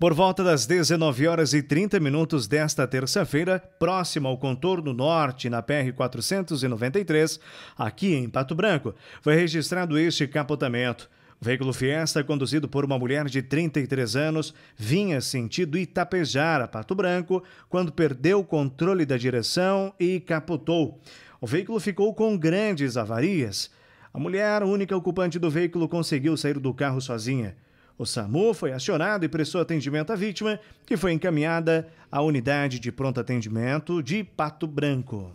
Por volta das 19 horas e 30 minutos desta terça-feira, próximo ao contorno norte na PR 493, aqui em Pato Branco, foi registrado este capotamento. O veículo Fiesta, conduzido por uma mulher de 33 anos, vinha sentido Itapejar a Pato Branco quando perdeu o controle da direção e capotou. O veículo ficou com grandes avarias. A mulher, única ocupante do veículo, conseguiu sair do carro sozinha. O SAMU foi acionado e prestou atendimento à vítima, que foi encaminhada à unidade de pronto atendimento de Pato Branco.